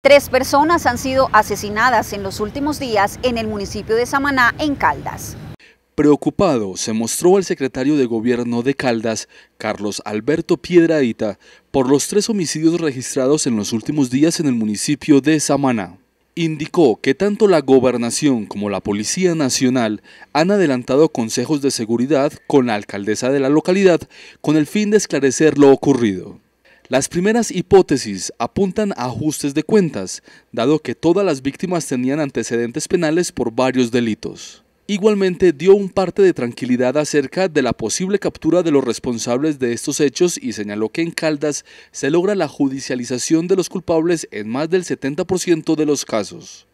Tres personas han sido asesinadas en los últimos días en el municipio de Samaná, en Caldas. Preocupado se mostró el secretario de gobierno de Caldas, Carlos Alberto Piedradita, por los tres homicidios registrados en los últimos días en el municipio de Samaná. Indicó que tanto la gobernación como la Policía Nacional han adelantado consejos de seguridad con la alcaldesa de la localidad con el fin de esclarecer lo ocurrido. Las primeras hipótesis apuntan a ajustes de cuentas, dado que todas las víctimas tenían antecedentes penales por varios delitos. Igualmente dio un parte de tranquilidad acerca de la posible captura de los responsables de estos hechos y señaló que en Caldas se logra la judicialización de los culpables en más del 70% de los casos.